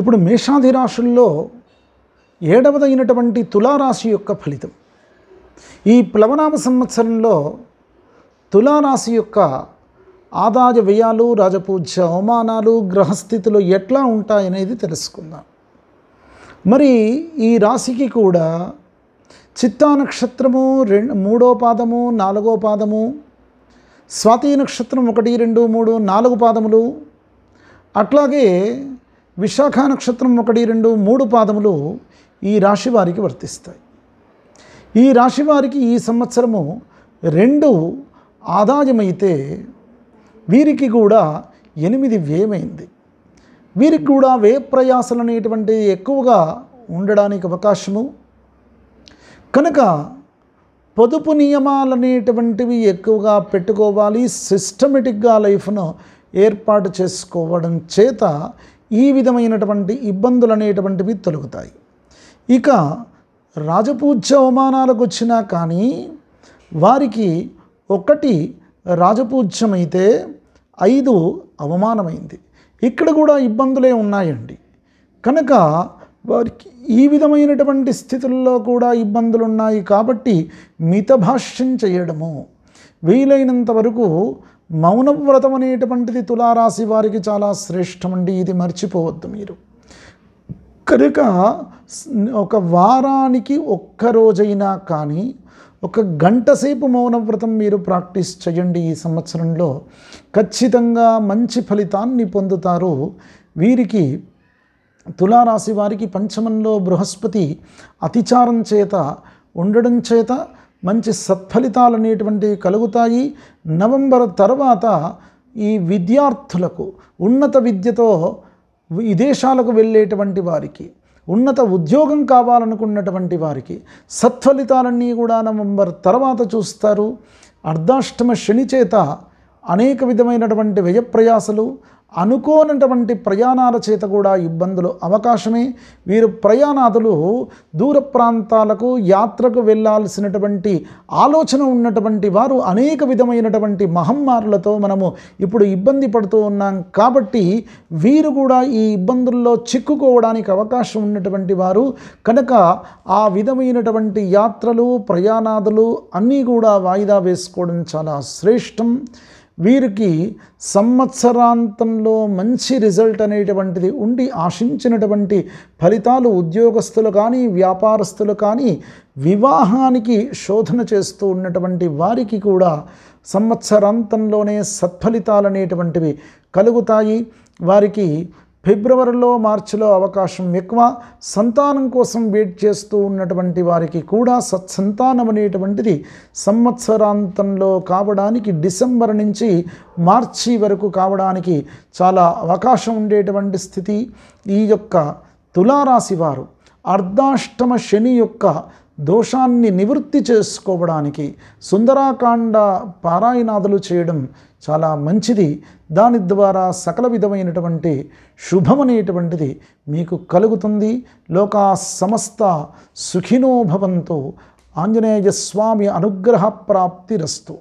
ఇప్పుడు మేషాది రాశుల్లో ఏడవదైనటువంటి తులారాశి యొక్క ఫలితం ఈ ప్లవనామ సంవత్సరంలో తులారాశి యొక్క ఆదాయ వ్యయాలు రాజపూజ్య అవమానాలు గ్రహస్థితులు ఎట్లా ఉంటాయనేది తెలుసుకుందాం మరి ఈ రాశికి కూడా చిత్తా నక్షత్రము రెండు మూడో పాదము నాలుగో పాదము స్వాతి నక్షత్రం ఒకటి రెండు మూడు నాలుగు పాదములు అట్లాగే విశాఖ నక్షత్రం ఒకటి రెండు మూడు పాదములు ఈ రాశి వారికి వర్తిస్తాయి ఈ రాశి వారికి ఈ సంవత్సరము రెండు ఆదాయమైతే వీరికి కూడా ఎనిమిది వ్యయమైంది వీరికి కూడా వ్యయ ప్రయాసలు అనేటువంటివి ఎక్కువగా ఉండడానికి అవకాశము కనుక పొదుపు నియమాలు అనేటువంటివి ఎక్కువగా పెట్టుకోవాలి సిస్టమేటిక్గా లైఫ్ను ఏర్పాటు చేసుకోవడం చేత ఈ విధమైనటువంటి ఇబ్బందులు అనేటువంటివి తొలుగుతాయి ఇక రాజపూజ్య అవమానాలకు వచ్చినా కానీ వారికి ఒకటి రాజపూజ్యమైతే ఐదు అవమానమైంది ఇక్కడ కూడా ఇబ్బందులే ఉన్నాయండి కనుక వారికి ఈ విధమైనటువంటి స్థితుల్లో కూడా ఇబ్బందులు ఉన్నాయి కాబట్టి మితభాష్యం చేయడము వీలైనంత వరకు మౌనవ్రతం అనేటువంటిది తులారాశి వారికి చాలా శ్రేష్టమండి ఇది మర్చిపోవద్దు మీరు కనుక ఒక వారానికి ఒక్కరోజైనా కానీ ఒక గంట సేపు మౌనవ్రతం మీరు ప్రాక్టీస్ చేయండి ఈ సంవత్సరంలో ఖచ్చితంగా మంచి ఫలితాన్ని పొందుతారు వీరికి తులారాశి వారికి పంచమంలో బృహస్పతి అతిచారం చేత ఉండడం చేత మంచి సత్ఫలితాలు అనేటువంటివి కలుగుతాయి నవంబర్ తర్వాత ఈ విద్యార్థులకు ఉన్నత విద్యతో విదేశాలకు వెళ్ళేటువంటి వారికి ఉన్నత ఉద్యోగం కావాలనుకున్నటువంటి వారికి సత్ఫలితాలన్నీ కూడా నవంబర్ తర్వాత చూస్తారు అర్ధాష్టమ శని చేత అనేక విధమైనటువంటి వ్యయప్రయాసలు అనుకోనటువంటి ప్రయాణాల చేత కూడా ఇబ్బందులు అవకాశమే వీరు ప్రయాణాదులు దూర ప్రాంతాలకు యాత్రకు వెళ్ళాల్సినటువంటి ఆలోచన ఉన్నటువంటి వారు అనేక విధమైనటువంటి మహమ్మారులతో మనము ఇప్పుడు ఇబ్బంది పడుతూ ఉన్నాం కాబట్టి వీరు కూడా ఈ ఇబ్బందుల్లో చిక్కుకోవడానికి అవకాశం ఉన్నటువంటి వారు కనుక ఆ విధమైనటువంటి యాత్రలు ప్రయాణాదులు అన్నీ కూడా వాయిదా వేసుకోవడం చాలా శ్రేష్టం వీరికి సంవత్సరాంతంలో మంచి రిజల్ట్ అనేటువంటిది ఉండి ఆశించినటువంటి ఫలితాలు ఉద్యోగస్తులు కానీ వ్యాపారస్తులు కానీ వివాహానికి శోధన చేస్తూ ఉన్నటువంటి వారికి కూడా సంవత్సరాంతంలోనే సత్ఫలితాలు అనేటువంటివి కలుగుతాయి వారికి ఫిబ్రవరిలో మార్చిలో అవకాశం ఎక్కువ సంతానం కోసం వెయిట్ చేస్తూ ఉన్నటువంటి వారికి కూడా సత్సంతానం అనేటువంటిది సంవత్సరాంతంలో కావడానికి డిసెంబర్ నుంచి మార్చి వరకు కావడానికి చాలా అవకాశం ఉండేటువంటి స్థితి ఈ యొక్క తులారాశి వారు అర్ధాష్టమ శని యొక్క దోషాన్ని నివృత్తి చేసుకోవడానికి సుందరాకాండ పారాయణాదులు చేయడం చాలా మంచిది దాని ద్వారా సకల విధమైనటువంటి శుభమనేటువంటిది మీకు కలుగుతుంది లోకా సమస్త సుఖినోభవంతో ఆంజనేయ స్వామి అనుగ్రహ ప్రాప్తిరస్తు